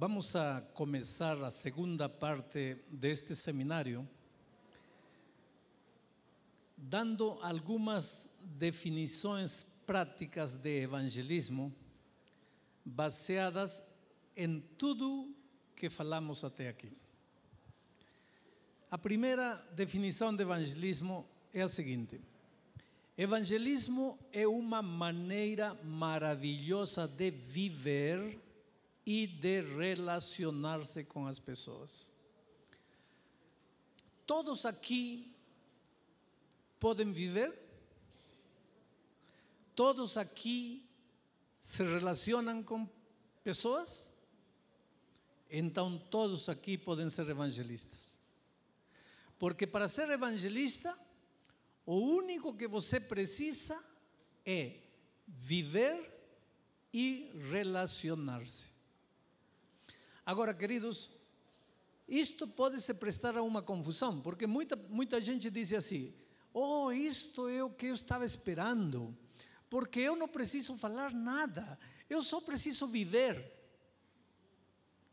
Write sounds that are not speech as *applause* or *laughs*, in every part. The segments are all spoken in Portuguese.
vamos a começar a segunda parte de seminário, dando algumas definições práticas de evangelismo baseadas em tudo que falamos até aqui. A primeira definição de evangelismo é a seguinte: evangelismo é uma maneira maravilhosa de viver e de relacionar-se com as pessoas. Todos aqui podem viver? Todos aqui se relacionam com pessoas? Então todos aqui podem ser evangelistas. Porque para ser evangelista, o único que você precisa é viver e relacionar-se. Agora, queridos, isto pode se prestar a uma confusão, porque muita, muita gente diz assim: Oh, isto é o que eu estava esperando, porque eu não preciso falar nada, eu só preciso viver.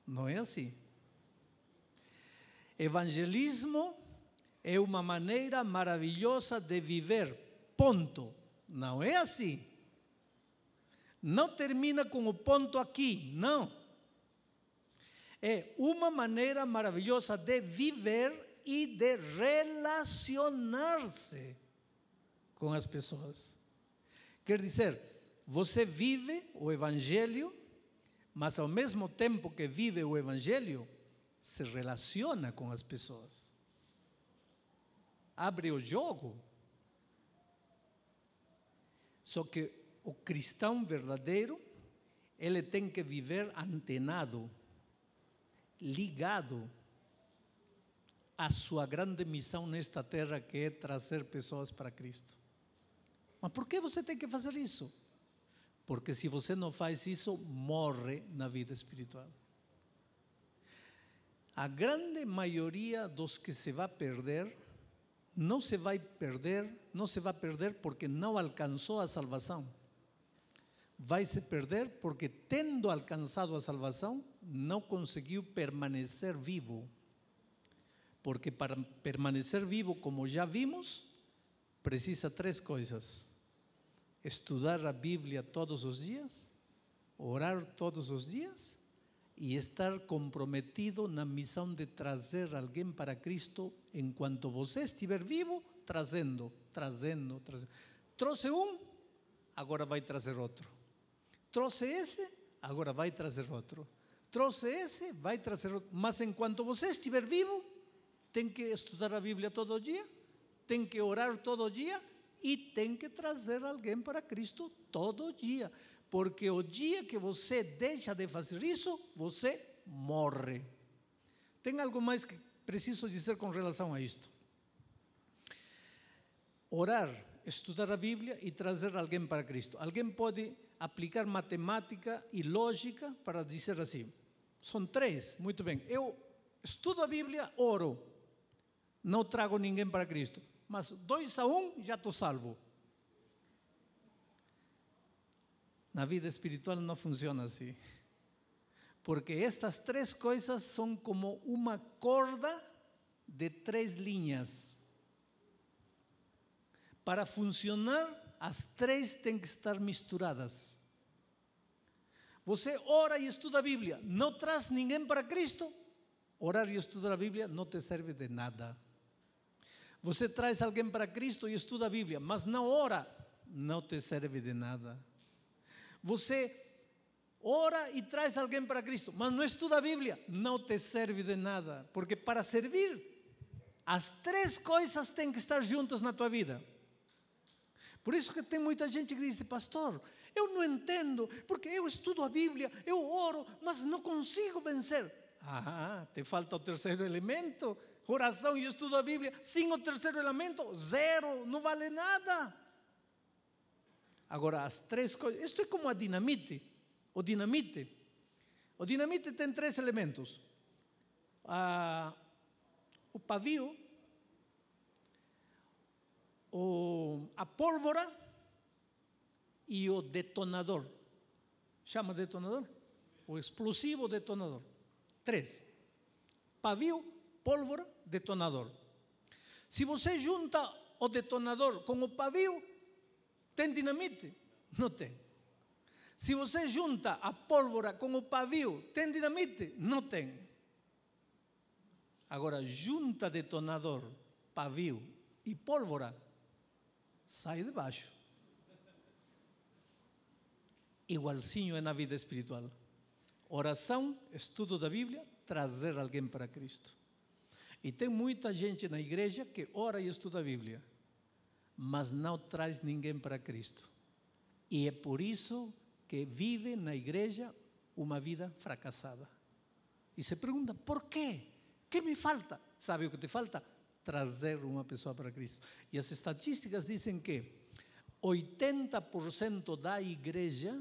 Não é assim. Evangelismo é uma maneira maravilhosa de viver, ponto. Não é assim. Não termina com o ponto aqui, não é uma maneira maravilhosa de viver e de relacionar-se com as pessoas. Quer dizer, você vive o Evangelho, mas ao mesmo tempo que vive o Evangelho, se relaciona com as pessoas. Abre o jogo. Só que o cristão verdadeiro, ele tem que viver antenado ligado à sua grande missão nesta terra, que é trazer pessoas para Cristo. Mas por que você tem que fazer isso? Porque se você não faz isso, morre na vida espiritual. A grande maioria dos que se vai perder, não se vai perder, não se vai perder porque não alcançou a salvação. Vai se perder porque, tendo alcançado a salvação, não conseguiu permanecer vivo. Porque para permanecer vivo, como já vimos, precisa três coisas: estudar a Bíblia todos os dias, orar todos os dias e estar comprometido na missão de trazer alguém para Cristo enquanto você estiver vivo, trazendo, trazendo, trazendo. Trouxe um, agora vai trazer outro. Trouxe esse, agora vai trazer outro trouxe esse, vai trazer outro. Mas enquanto você estiver vivo, tem que estudar a Bíblia todo dia, tem que orar todo dia e tem que trazer alguém para Cristo todo dia. Porque o dia que você deixa de fazer isso, você morre. Tem algo mais que preciso dizer com relação a isto? Orar, estudar a Bíblia e trazer alguém para Cristo. Alguém pode aplicar matemática e lógica para dizer assim: são três, muito bem. Eu estudo a Bíblia, oro. Não trago ninguém para Cristo. Mas dois a um, já estou salvo. Na vida espiritual não funciona assim. Porque estas três coisas são como uma corda de três linhas. Para funcionar, as três têm que estar misturadas. Você ora e estuda a Bíblia, não traz ninguém para Cristo, orar e estudar a Bíblia não te serve de nada. Você traz alguém para Cristo e estuda a Bíblia, mas não ora, não te serve de nada. Você ora e traz alguém para Cristo, mas não estuda a Bíblia, não te serve de nada, porque para servir, as três coisas têm que estar juntas na tua vida. Por isso que tem muita gente que diz, pastor, eu não entendo, porque eu estudo a Bíblia, eu oro, mas não consigo vencer. Ah, te falta o terceiro elemento. Oração e estudo da Bíblia. Sem o terceiro elemento, zero, não vale nada. Agora, as três coisas. Isto é como a dinamite. O dinamite. O dinamite tem três elementos: ah, o pavio, o, a pólvora e o detonador. Chama detonador? O explosivo detonador. Três: pavio, pólvora, detonador. Se você junta o detonador com o pavio, tem dinamite? Não tem. Se você junta a pólvora com o pavio, tem dinamite? Não tem. Agora, junta detonador, pavio e pólvora, sai de baixo igualzinho é na vida espiritual. Oração, estudo da Bíblia, trazer alguém para Cristo. E tem muita gente na igreja que ora e estuda a Bíblia, mas não traz ninguém para Cristo. E é por isso que vive na igreja uma vida fracassada. E se pergunta: por quê? que me falta? Sabe o que te falta? Trazer uma pessoa para Cristo. E as estatísticas dizem que 80% da igreja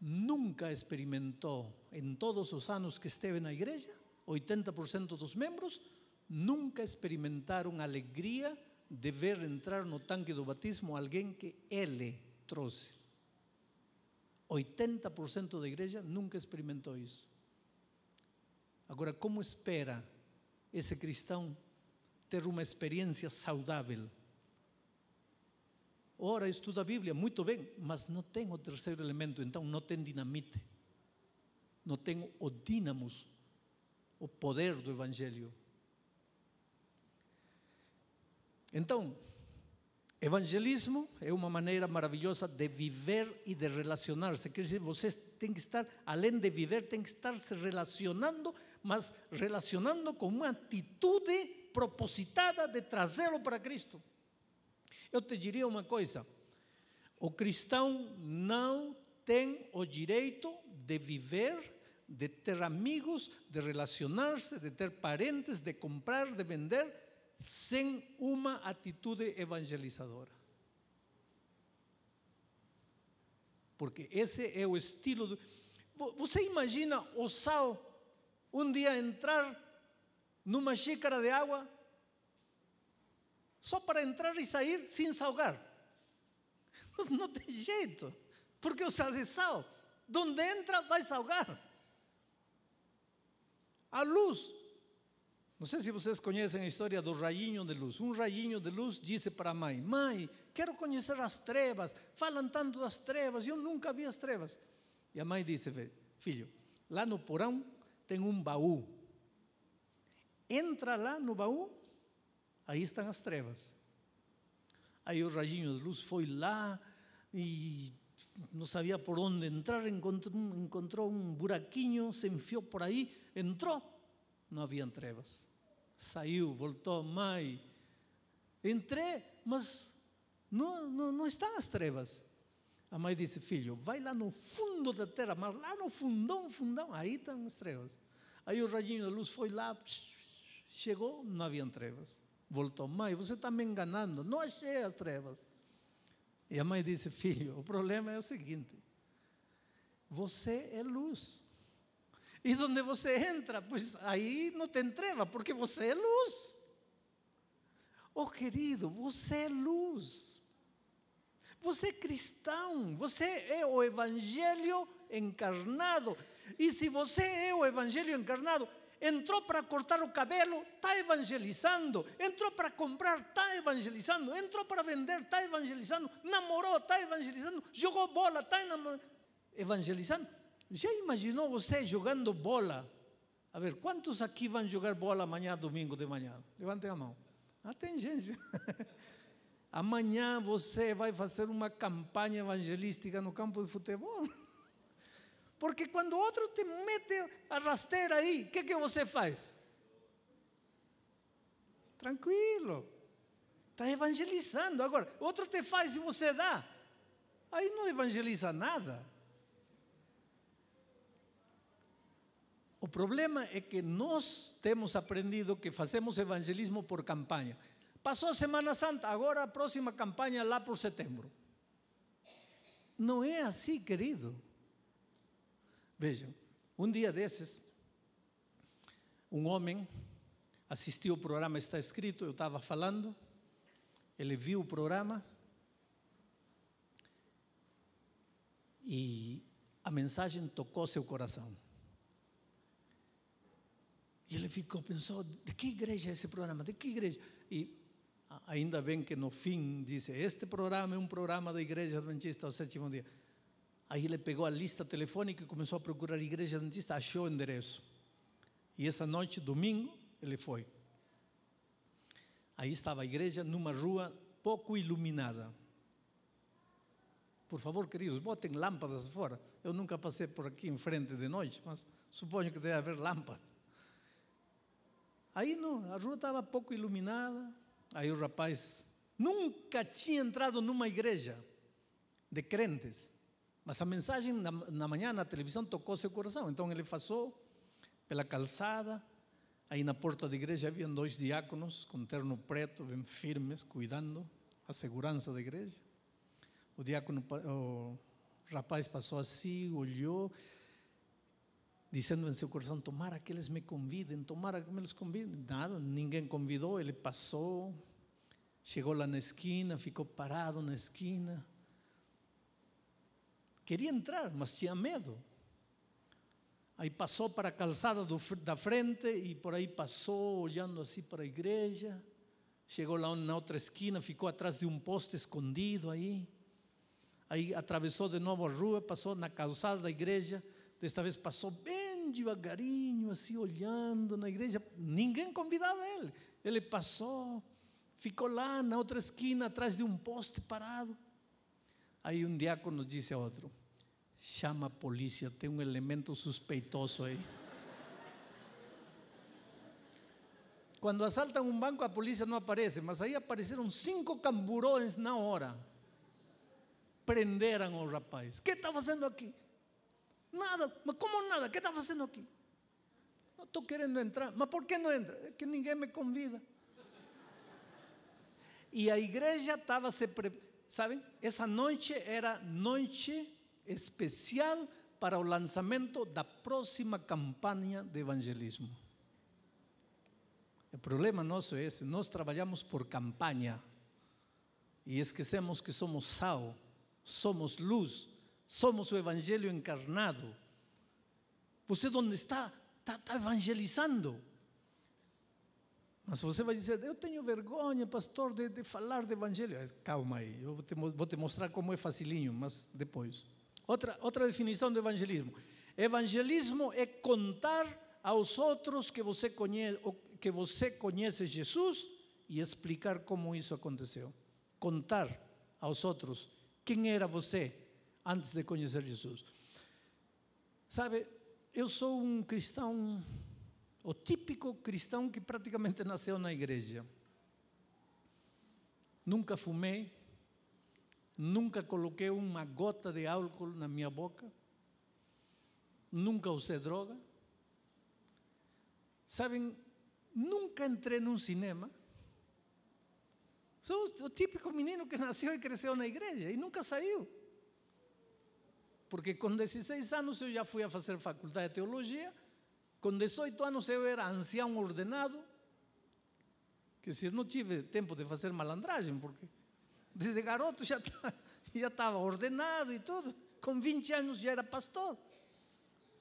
nunca experimentó, en todos los años que esteve la iglesia, 80% de los miembros nunca experimentaron alegría de ver entrar no tanque do batismo alguien que él trouxe. 80% la iglesia nunca experimentó eso. Ahora, ¿cómo espera ese cristiano ter una experiencia saudável ora, estuda a Bíblia, muito bem, mas não tem o terceiro elemento, então não tem dinamite, não tem o dínamos, o poder do Evangelho. Então, evangelismo é uma maneira maravilhosa de viver e de relacionar-se. Quer dizer, você tem que estar, além de viver, tem que estar se relacionando, mas relacionando com uma atitude propositada de trazê-lo para Cristo. Eu te diria uma coisa: o cristão não tem o direito de viver, de ter amigos, de relacionar-se, de ter parentes, de comprar, de vender, sem uma atitude evangelizadora. Porque esse é o estilo do. Você imagina o sal um dia entrar numa xícara de água só para entrar e sair sem salgar. *laughs* Não tem jeito, porque o sal é sal. Donde entra, vai salgar. A luz. Não sei se vocês conhecem a história do raiinho de luz. Um rayinho de luz disse para a mãe: Mãe, quero conhecer as trevas. Falam tanto das trevas, eu nunca vi as trevas. E a mãe disse: Filho, lá no porão tem um baú. Entra lá no baú Aí estão as trevas. Aí o rajinho de luz foi lá e não sabia por onde entrar, encontrou, encontrou um buraquinho, se enfiou por aí, entrou, não havia trevas. Saiu, voltou, mãe. Entrei, mas não, não, não estão as trevas. A mãe disse: Filho, vai lá no fundo da terra, mas lá no fundão, fundão, aí estão as trevas. Aí o rajinho de luz foi lá, chegou, não havia trevas voltou: Mãe, você está me enganando, não achei as trevas. E a mãe disse: Filho, o problema é o seguinte: você é luz. E onde você entra, pois aí não tem treva, porque você é luz. Oh, querido, você é luz. Você é cristão, você é o evangelho encarnado. E se você é o evangelho encarnado, entrou para cortar o cabelo, está evangelizando, entrou para comprar, está evangelizando, entrou para vender, está evangelizando, namorou, está evangelizando, jogou bola, está evangelizando. Já imaginou você jogando bola? A ver, quantos aqui vão jogar bola amanhã, domingo de manhã? Levantem a mão. Ah, tem gente. *laughs* amanhã você vai fazer uma campanha evangelística no campo de futebol. Porque quando outro te mete a rasteira aí, o que, que você faz? Tranquilo. Está evangelizando. Agora, outro te faz e você dá. Aí não evangeliza nada. O problema é que nós temos aprendido que fazemos evangelismo por campanha. Passou a Semana Santa, agora a próxima campanha é lá por setembro. Não é assim, querido. Vejam, um dia desses, um homem assistiu o programa Está Escrito, eu estava falando, ele viu o programa e a mensagem tocou seu coração. E ele ficou, pensou, de que igreja é esse programa? De que igreja? E ainda bem que no fim disse, este programa é um programa da Igreja Adventista ao sétimo dia. Aí ele pegou a lista telefônica e começou a procurar a igreja dentista, achou o endereço. E essa noite, domingo, ele foi. Aí estava a igreja numa rua pouco iluminada. Por favor, queridos, botem lâmpadas fora. Eu nunca passei por aqui em frente de noite, mas suponho que deve haver lâmpadas. Aí não, a rua estava pouco iluminada. Aí o rapaz nunca tinha entrado numa igreja de crentes mas a mensagem na, na manhã na televisão tocou seu coração. Então ele passou pela calçada. Aí na porta da igreja havia dois diáconos com terno preto, bem firmes, cuidando a segurança da igreja. O diácono, o rapaz passou assim, olhou, dizendo em seu coração: Tomara que eles me convidem, tomara que eles convidem. Nada, ninguém convidou, ele passou, chegou lá na esquina, ficou parado na esquina Queria entrar, mas tinha medo. Aí passou para a calçada do, da frente e por aí passou, olhando assim para a igreja. Chegou lá na outra esquina, ficou atrás de um poste escondido aí. Aí atravessou de novo a rua, passou na calçada da igreja. Desta vez passou bem devagarinho, assim, olhando na igreja. Ninguém convidava ele. Ele passou, ficou lá na outra esquina, atrás de um poste parado. Aí um diácono disse a outro: Chama a polícia, tem um elemento suspeitoso aí. Quando assaltam um banco, a polícia não aparece, mas aí apareceram cinco camburões na hora. Prenderam o rapaz. O que está fazendo aqui? Nada, mas como nada? O que está fazendo aqui? Não estou querendo entrar. Mas por que não entra? É que ninguém me convida. E a igreja estava se. Pre... Sabe? Essa noite era noite especial para o lançamento da próxima campanha de evangelismo. O problema nosso é esse: nós trabalhamos por campanha e esquecemos que somos sal, somos luz, somos o evangelho encarnado. Você, onde está, está, está evangelizando. Mas você vai dizer, eu tenho vergonha, pastor, de, de falar de evangelho. Calma aí, eu vou te, vou te mostrar como é facilinho, mas depois. Outra, outra definição do evangelismo. Evangelismo é contar aos outros que você conhece, que você conhece Jesus e explicar como isso aconteceu. Contar aos outros quem era você antes de conhecer Jesus. Sabe, eu sou um cristão, o típico cristão que praticamente nasceu na igreja. Nunca fumei, Nunca coloqué una gota de alcohol en mi boca. Nunca usé droga. ¿Saben? nunca entré en un cinema. Soy un típico menino que nació y creció en la iglesia y nunca salió. Porque con 16 años yo ya fui a hacer facultad de teología. Con 18 años yo era anciano ordenado. Que si no tive tiempo de hacer malandragem, porque Desde garoto já tá, *laughs* já estava ordenado e tudo. Com 20 anos já era pastor.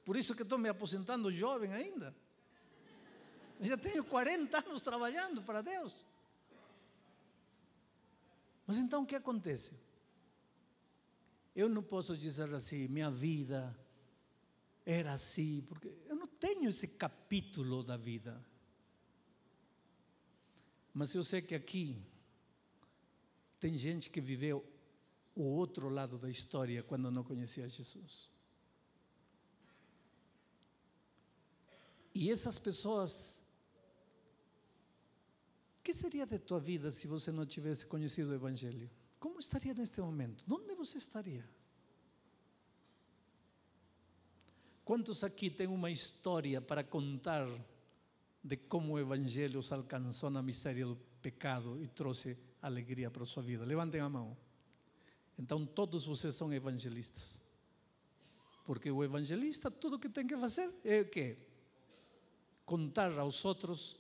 Por isso que estou me aposentando jovem ainda. Já tenho 40 anos trabalhando para Deus. Mas então o que acontece? Eu não posso dizer assim, minha vida era assim, porque eu não tenho esse capítulo da vida. Mas eu sei que aqui tem gente que viveu o outro lado da história quando não conhecia Jesus. E essas pessoas, o que seria de tua vida se você não tivesse conhecido o Evangelho? Como estaria neste momento? Onde você estaria? Quantos aqui têm uma história para contar de como o Evangelho os alcançou na miséria do pecado e trouxe alegria para a sua vida? Levantem a mão. Então todos vocês são evangelistas. Porque o evangelista, tudo que tem que fazer é o quê? Contar aos outros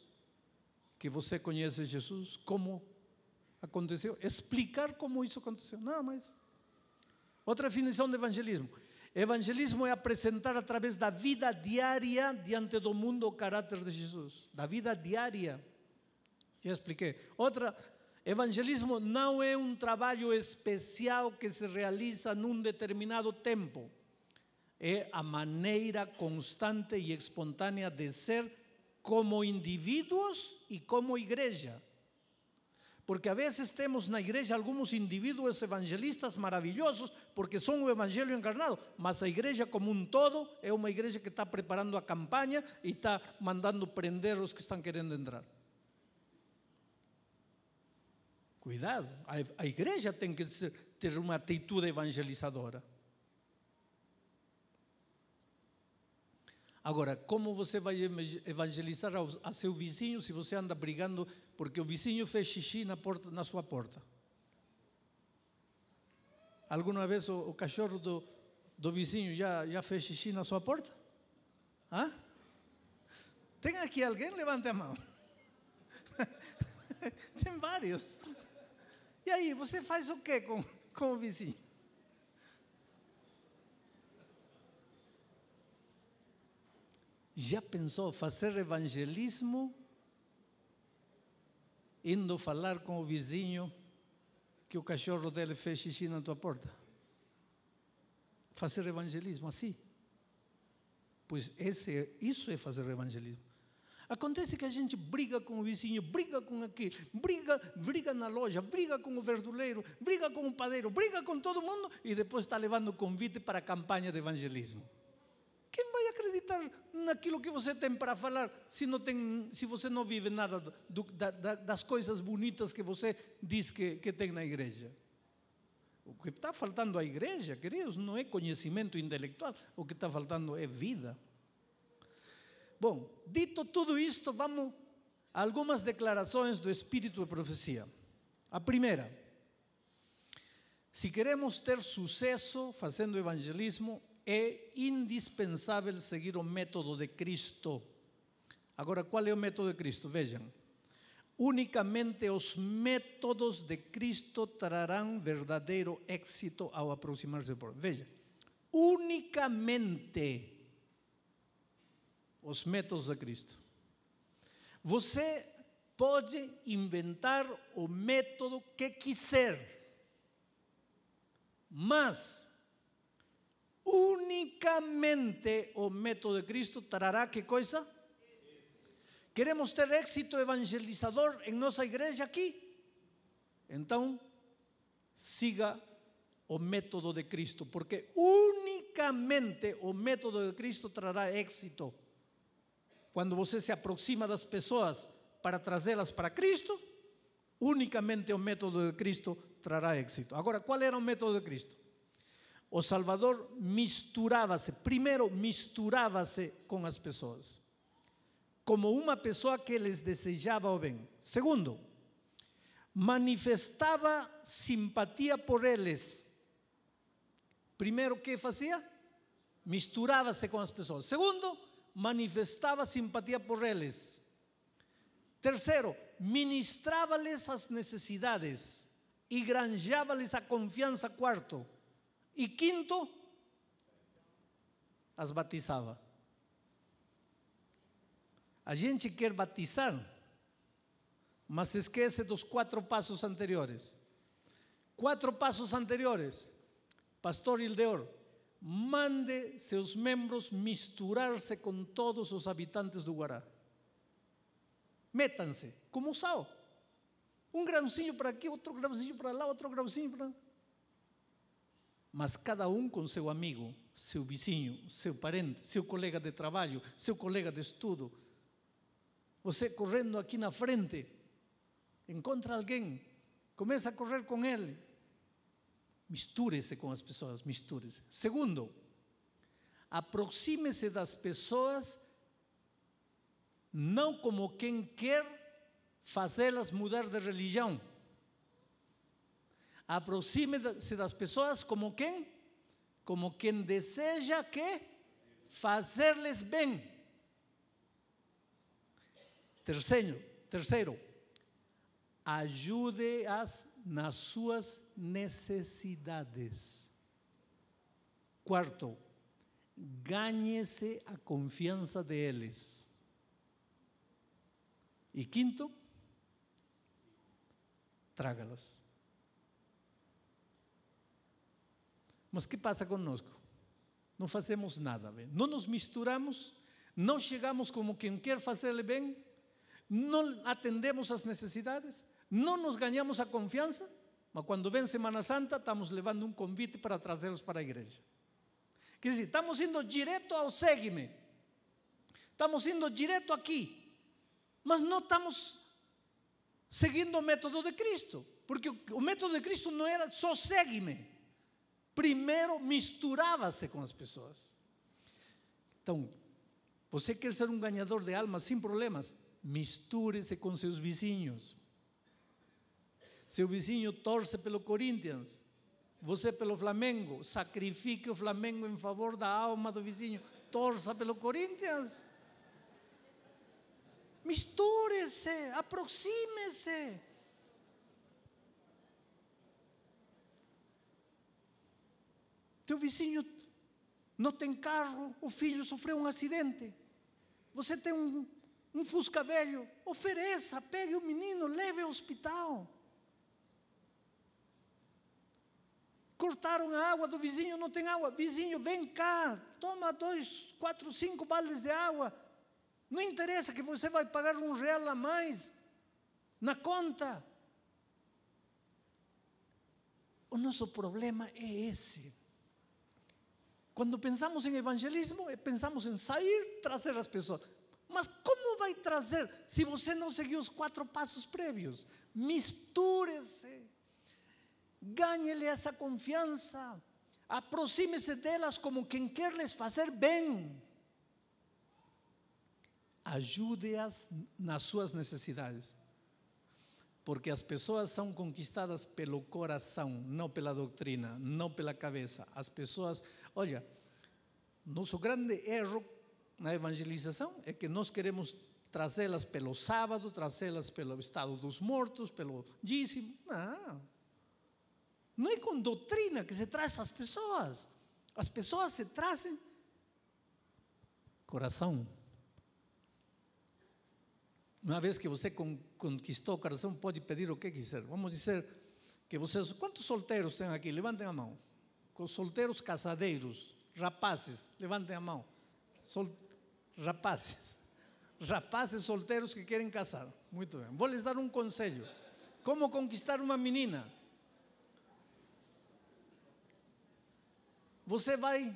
que você conhece Jesus, como aconteceu, explicar como isso aconteceu. Não, mais Outra definição de evangelismo. Evangelismo é apresentar através da vida diária diante do mundo o caráter de Jesus. Da vida diária. Já expliquei. Outra Evangelismo não é um trabalho especial que se realiza num determinado tempo. É a maneira constante e espontânea de ser como indivíduos e como igreja. Porque a veces temos na igreja alguns indivíduos evangelistas maravilhosos, porque são o evangelho encarnado, mas a igreja como um todo é uma igreja que está preparando a campanha e está mandando prender os que estão querendo entrar. Cuidado, a, igreja tem que ser, ter uma atitude evangelizadora. Agora, como você vai evangelizar ao, a seu vizinho se você anda brigando porque o vizinho fez xixi na, porta, na sua porta? Alguma vez o, o cachorro do, do vizinho já, já fez xixi na sua porta? Hã? Tem aqui alguém? Levante a mão. *laughs* Tem vários. E aí, você faz o que com, com o vizinho? Já pensou fazer evangelismo? Indo falar com o vizinho que o cachorro dele fez xixi na tua porta? Fazer evangelismo assim? Pois esse, é, isso é fazer evangelismo. Acontece que a gente briga com o vizinho, briga com aquele, briga, briga na loja, briga com o verduleiro, briga com o padeiro, briga com todo mundo e depois está levando convite para a campanha de evangelismo. Quem vai acreditar naquilo que você tem para falar se, não tem, se você não vive nada do, da, da, das coisas bonitas que você diz que, que tem na igreja? O que está faltando à igreja, queridos, não é conhecimento intelectual, o que está faltando é vida. Bom, dito tudo isto, vamos a algumas declarações do espírito de profecia. A primeira, se queremos ter sucesso fazendo evangelismo, é indispensável seguir o método de Cristo. Agora, qual é o método de Cristo? Vejam. Unicamente os métodos de Cristo trarão verdadeiro êxito ao aproximar-se do povo. Veja, unicamente os métodos de Cristo. Você pode inventar o método que quiser, mas unicamente o método de Cristo trará que coisa? Queremos ter éxito evangelizador em nossa igreja aqui? Então, siga o método de Cristo, porque unicamente o método de Cristo trará éxito Cuando usted se aproxima las personas para traerlas para Cristo, únicamente un método de Cristo trará éxito. Ahora, ¿cuál era un método de Cristo? O Salvador misturaba se primero misturaba se con las personas, como una persona que les deseaba o bien. Segundo, manifestaba simpatía por ellos. Primero, ¿qué hacía? misturaba con se personas. Segundo, manifestaba simpatía por ellos. Tercero, ministrábales las necesidades y granjábales a confianza. Cuarto, y quinto, Las batizaba. A gente quer batizar, mas esquece dos cuatro pasos anteriores. Cuatro pasos anteriores. Pastor Hildeor, mande seus membros misturarse con todos los habitantes de Guará. Métanse, como sao Un um grancillo para aquí, otro grãozinho para allá, otro grãozinho para allá. Mas cada uno um con seu amigo, seu vecino, seu parente, seu colega de trabajo, seu colega de estudo. Você correndo aqui na frente, encontra alguien, comienza a correr con él. Misture-se com as pessoas, misture-se. Segundo, aproxime-se das pessoas não como quem quer fazê-las mudar de religião. Aproxime-se das pessoas como quem? Como quem deseja que fazer-lhes bem. Terceiro, terceiro ajude-as nas suas necesidades... ...cuarto... ...gáñese se a de ellos... ...y quinto, trágalas. Mas pasa con nosotros?... ...no hacemos nada, ...no No nos misturamos, ...no llegamos como quien quiere hacerle bien... ...no atendemos las necesidades... No nos ganamos a confianza pero cuando ven Semana Santa, estamos levando un convite para traerlos para la iglesia quiere decir, estamos siendo directo a seguime Estamos siendo directo aquí Mas no estamos siguiendo el método de Cristo. Porque el método de Cristo no era solo séguime primero misturábase con las personas entonces, usted quiere ser un ganador de almas sin problemas? mistúrese con sus vecinos Seu vizinho torce pelo Corinthians, você pelo Flamengo, sacrifique o Flamengo em favor da alma do vizinho, torça pelo Corinthians. Misture-se, aproxime-se. Teu vizinho não tem carro, o filho sofreu um acidente. Você tem um, um fusca velho, ofereça, pegue o menino, leve ao hospital. Cortaram a água do vizinho, não tem água. Vizinho, vem cá, toma dois, quatro, cinco baldes de água. Não interessa que você vai pagar um real a mais na conta. O nosso problema é esse. Quando pensamos em evangelismo, é pensamos em sair, trazer as pessoas. Mas como vai trazer se você não seguir os quatro passos prévios? Misture-se. Ganhe-lhe essa confiança. Aproxime-se delas como quem quer lhes fazer bem. Ajude-as nas suas necessidades. Porque as pessoas são conquistadas pelo coração, não pela doutrina, não pela cabeça. As pessoas, olha, nosso grande erro na evangelização é que nós queremos trazê-las pelo sábado, trazê-las pelo estado dos mortos, pelo dízimo. Não. Não é com doutrina que se traz as pessoas. As pessoas se trazem coração. Uma vez que você conquistou o coração, pode pedir o que quiser. Vamos dizer que vocês. Quantos solteiros tem aqui? Levantem a mão. Solteiros casadeiros, rapazes, levantem a mão. Sol, rapazes. Rapazes solteiros que querem casar. Muito bem. Vou lhes dar um conselho. Como conquistar uma menina? você vai.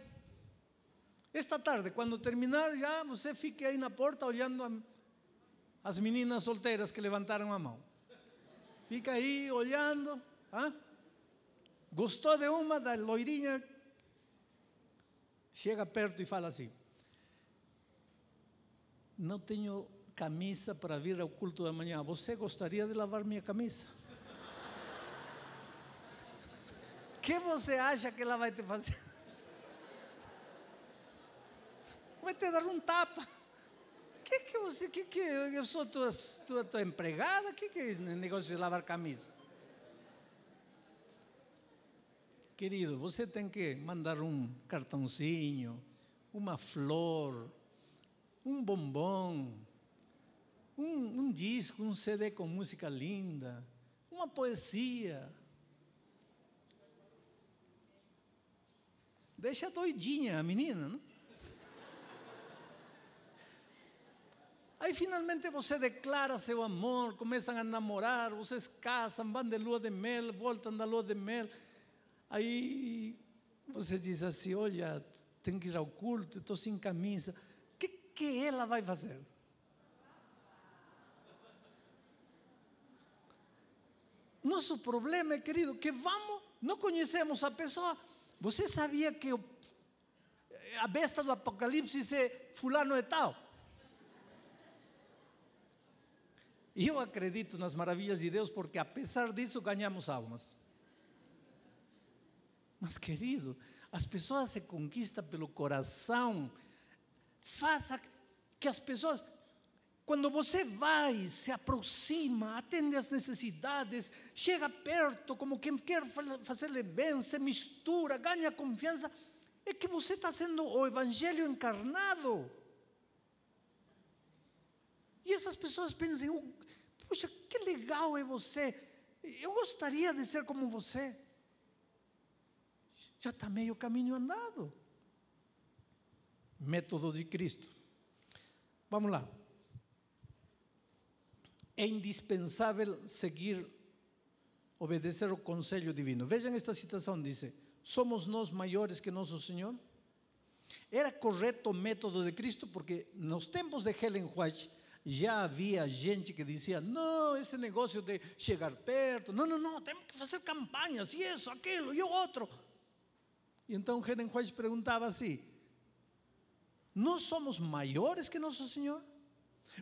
Esta tarde, quando terminar, já você fique aí na porta olhando a, as meninas solteiras que levantaram a mão. Fica aí olhando. Ah? Gostou de uma, da loirinha? Chega perto e fala assim: Não tenho camisa para vir ao culto da manhã. Você gostaria de lavar minha camisa? O *laughs* que você acha que ela vai te fazer? te dar um tapa. Que que você, que que eu sou tua, tua, tua empregada? Que que negócio de lavar camisa? Querido, você tem que mandar um cartãozinho, uma flor, um bombom, um, um disco, um CD com música linda, uma poesia. Deixa doidinha a menina, não? Aí finalmente você declara seu amor, começam a namorar, vocês casam, vão de lua de mel, voltam da lua de mel. Aí você diz assim: Olha, tenho que ir ao culto, estou sem camisa. O que, que ela vai fazer? Nosso problema, querido, que vamos, não conhecemos a pessoa. Você sabia que a besta do Apocalipse é fulano e tal? E eu acredito nas maravilhas de Deus porque, apesar disso, ganhamos almas. Mas, querido, as pessoas se conquistam pelo coração. Faça que as pessoas. Quando você vai, se aproxima, atende às necessidades, chega perto, como quem quer fazer-lhe bem, se mistura, ganha confiança, é que você está sendo o Evangelho encarnado. E essas pessoas pensam: Puxa, que legal é você. Eu gostaria de ser como você. Já está meio caminho andado. Método de Cristo. Vamos lá. É indispensável seguir, obedecer o conselho divino. Vejam esta citação: diz: Somos nós maiores que nosso Senhor? Era correto o método de Cristo, porque nos tempos de Helen White já havia gente que dizia: não, esse negócio de chegar perto, não, não, não, temos que fazer campanhas, e isso, aquilo e o outro. E então White perguntava assim: nós somos maiores que Nosso Senhor?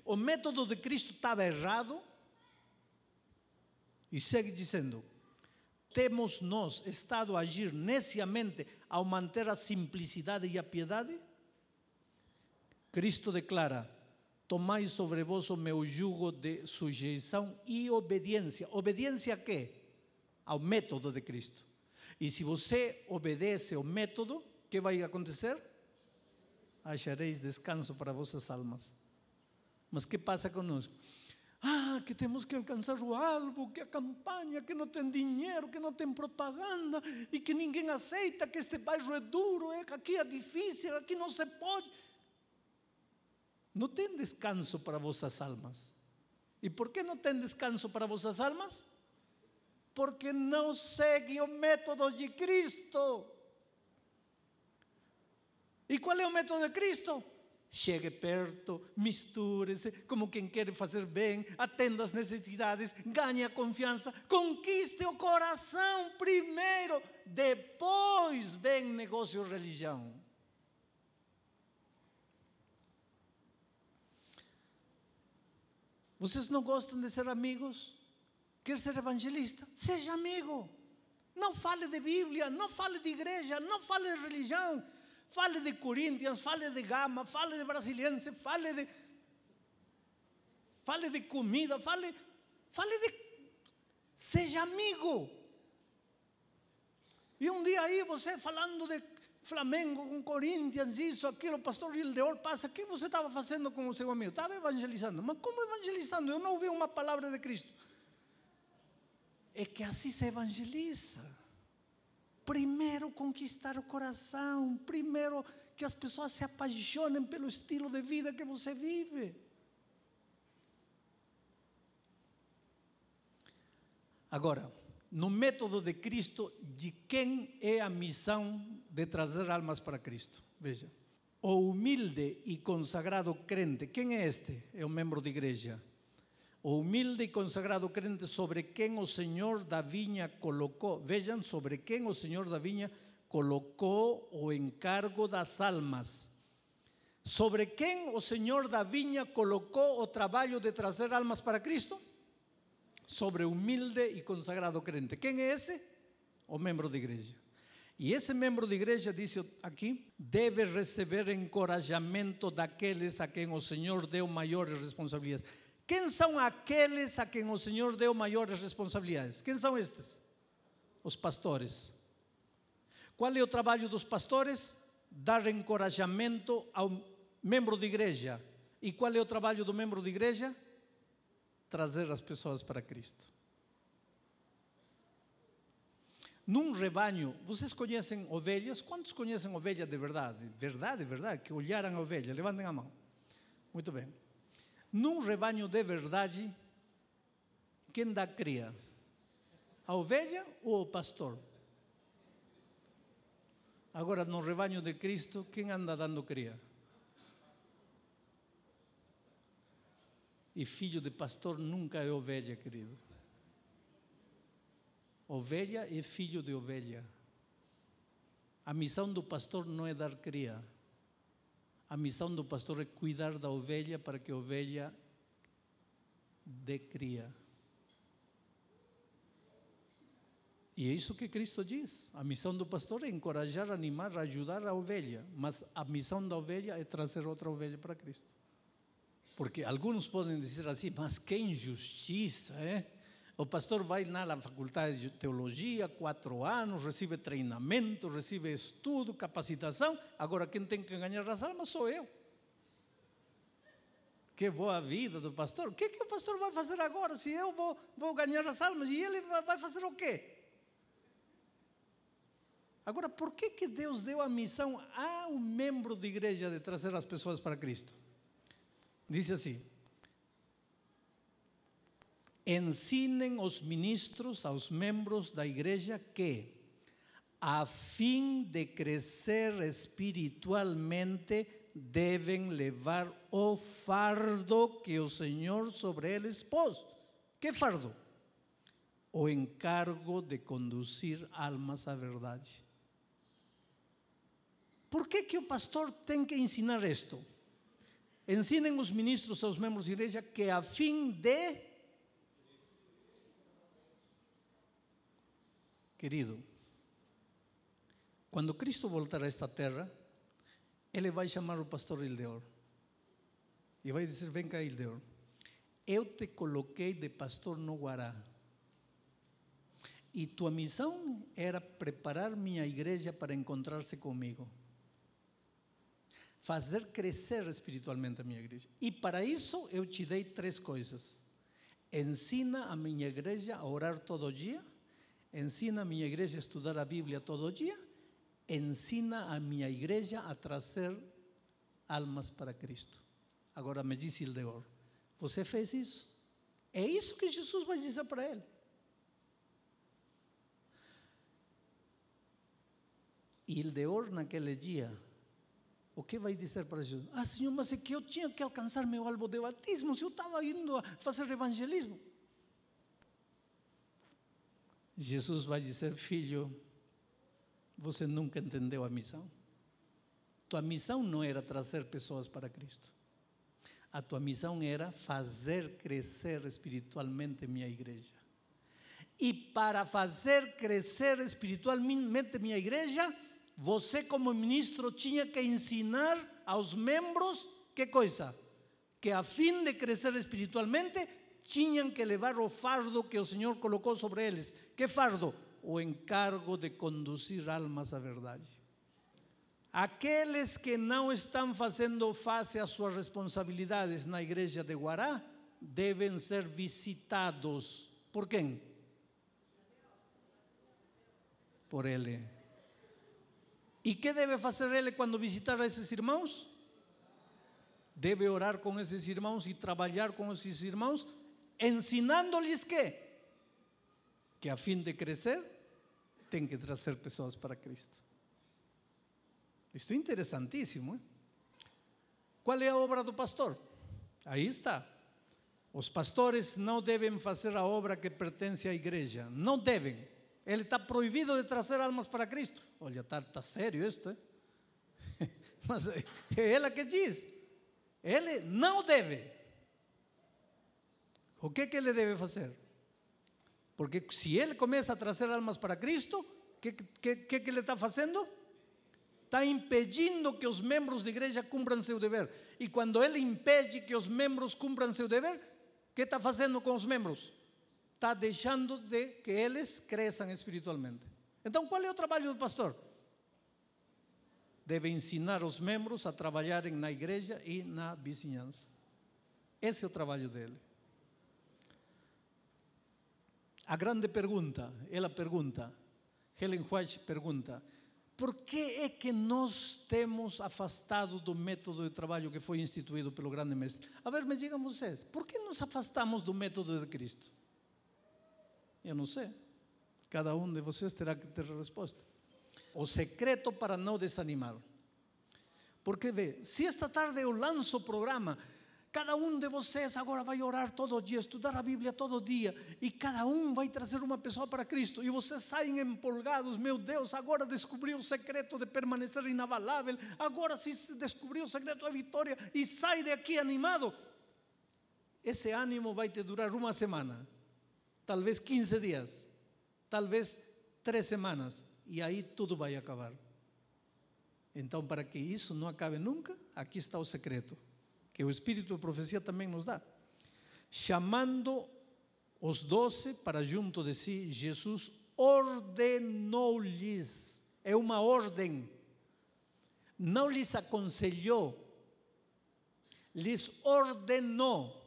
O método de Cristo estava errado? E segue dizendo: temos nós estado a agir neciamente ao manter a simplicidade e a piedade? Cristo declara: Tomai sobre vós o meu jugo de sujeição e obediência. Obediência a quê? Ao método de Cristo. E se você obedece ao método, o que vai acontecer? Achareis descanso para vossas almas. Mas que passa conosco? Ah, que temos que alcançar o alvo, que a campanha, que não tem dinheiro, que não tem propaganda e que ninguém aceita, que este bairro é duro, é, aqui é difícil, aqui não se pode não tem descanso para vossas almas. E por que não tem descanso para vossas almas? Porque não segue o método de Cristo. E qual é o método de Cristo? Chegue perto, misture-se, como quem quer fazer bem, atenda às necessidades, ganhe a confiança, conquiste o coração primeiro, depois vem negócio e religião. Vocês não gostam de ser amigos? Quer ser evangelista? Seja amigo. Não fale de Bíblia, não fale de igreja, não fale de religião. Fale de Corinthians, fale de Gama, fale de Brasiliense, fale de. Fale de comida, fale. Fale de. Seja amigo. E um dia aí você falando de Flamengo, com Corinthians, isso, aquilo, o pastor Gildeor passa. O que você estava fazendo com o seu amigo? Estava evangelizando. Mas como evangelizando? Eu não ouvi uma palavra de Cristo. É que assim se evangeliza. Primeiro conquistar o coração, primeiro que as pessoas se apaixonem pelo estilo de vida que você vive. Agora, no método de Cristo de quién es la missão de traer almas para Cristo. Vean, o humilde y consagrado crente, ¿quién es este? Es un miembro de iglesia. O humilde y consagrado crente sobre quién o oh Señor da Viña colocó, vean, sobre quién o oh Señor da Viña colocó o encargo das almas. Sobre quién o oh Señor da Viña colocó o trabajo de traer almas para Cristo? sobre humilde e consagrado crente. Quem é esse? O membro da igreja. E esse membro da igreja, diz aqui, deve receber encorajamento daqueles a quem o Senhor deu maiores responsabilidades. Quem são aqueles a quem o Senhor deu maiores responsabilidades? Quem são estes? Os pastores. Qual é o trabalho dos pastores? Dar encorajamento ao membro de igreja. E qual é o trabalho do membro de igreja? trazer as pessoas para Cristo. Num rebanho, vocês conhecem ovelhas? Quantos conhecem ovelha de verdade? Verdade, verdade, que olharam a ovelha, levantem a mão. Muito bem. Num rebanho de verdade, quem dá cria? A ovelha ou o pastor? Agora, no rebanho de Cristo, quem anda dando cria? E filho de pastor nunca é ovelha, querido. Ovelha é filho de ovelha. A missão do pastor não é dar cria. A missão do pastor é cuidar da ovelha para que a ovelha dê cria. E é isso que Cristo diz. A missão do pastor é encorajar, animar, ajudar a ovelha. Mas a missão da ovelha é trazer outra ovelha para Cristo. Porque alguns podem dizer assim, mas que injustiça, é? O pastor vai lá na faculdade de teologia, quatro anos, recebe treinamento, recebe estudo, capacitação. Agora, quem tem que ganhar as almas sou eu. Que boa vida do pastor. O que, que o pastor vai fazer agora se eu vou, vou ganhar as almas e ele vai fazer o quê? Agora, por que, que Deus deu a missão ao membro da igreja de trazer as pessoas para Cristo? Dice así, ensinen los ministros, a miembros de la iglesia que, a fin de crecer espiritualmente, deben levar o fardo que el Señor sobre eles pôs. ¿Qué fardo? O encargo de conducir almas a verdad. Por qué que el pastor tem que ensinar esto? Ensinem os ministros, aos membros da igreja, que a fim de. Querido, quando Cristo voltar a esta terra, Ele vai chamar o pastor Hildeor. E vai dizer: Vem cá, Hildeor. Eu te coloquei de pastor no Guará. E tua missão era preparar minha igreja para encontrar-se comigo fazer crescer espiritualmente a minha igreja. E para isso eu te dei três coisas. Ensina a minha igreja a orar todo dia, ensina a minha igreja a estudar a Bíblia todo dia, ensina a minha igreja a trazer almas para Cristo. Agora me diz deor você fez isso? É isso que Jesus vai dizer para ele. e deor naquele dia o que vai dizer para Jesus? Ah, Senhor, mas é que eu tinha que alcançar meu alvo de batismo, se eu estava indo a fazer evangelismo. Jesus vai dizer, filho, você nunca entendeu a missão. Tua missão não era trazer pessoas para Cristo. A tua missão era fazer crescer espiritualmente minha igreja. E para fazer crescer espiritualmente minha igreja, você, como ministro, tinha que ensinar aos membros que coisa? Que a fim de crescer espiritualmente, tinham que levar o fardo que o Senhor colocou sobre eles. Que fardo? O encargo de conduzir almas à verdade. Aqueles que não estão fazendo face às suas responsabilidades na igreja de Guará devem ser visitados. Por quem? Por ele Y qué debe hacer él cuando visitar esos hermanos? Debe orar con esos hermanos y trabajar con esos hermanos, ensinándoles que a fin de crecer, tienen que traer personas para Cristo. Esto es interesantísimo. ¿eh? ¿Cuál es la obra del pastor? Ahí está. Los pastores no deben hacer la obra que a la iglesia, no deben. Ele está proibido de trazer almas para Cristo. Olha, está tá sério isto, hein? *laughs* Mas é ela que diz. Ele não deve. O que, é que ele deve fazer? Porque se ele começa a trazer almas para Cristo, o que, que, que, que ele está fazendo? Está impedindo que os membros da igreja cumpram seu dever. E quando ele impede que os membros cumpram seu dever, o que está fazendo com os membros? está deixando de que eles cresçam espiritualmente. Então, qual é o trabalho do pastor? Deve ensinar os membros a trabalharem na igreja e na vizinhança. Esse é o trabalho dele. A grande pergunta, ela pergunta, Helen White pergunta, por que é que nós temos afastado do método de trabalho que foi instituído pelo grande mestre? A ver, me digam vocês, por que nos afastamos do método de Cristo? Eu não sei. Cada um de vocês terá que ter a resposta. O secreto para não desanimar. Porque vê, se esta tarde eu lanço o programa, cada um de vocês agora vai orar todo dia, estudar a Bíblia todo dia, e cada um vai trazer uma pessoa para Cristo, e vocês saem empolgados, meu Deus, agora descobriu o secreto de permanecer inabalável, agora se descobriu o secreto da vitória, e sai daqui animado. Esse ânimo vai te durar uma semana tal vez 15 dias, tal vez três semanas, e aí tudo vai acabar. Então, para que isso não acabe nunca, aqui está o secreto, que o Espírito de profecia também nos dá. Chamando os doze para junto de si, Jesus ordenou-lhes, é uma ordem, não lhes aconselhou, lhes ordenou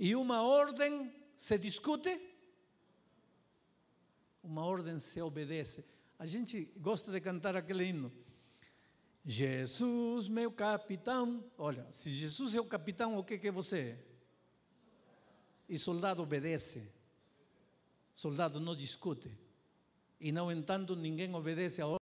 e uma ordem se discute? Uma ordem se obedece. A gente gosta de cantar aquele hino. Jesus, meu capitão. Olha, se Jesus é o capitão, o que, que você é? E soldado obedece. Soldado não discute. E, no entanto, ninguém obedece a ordem.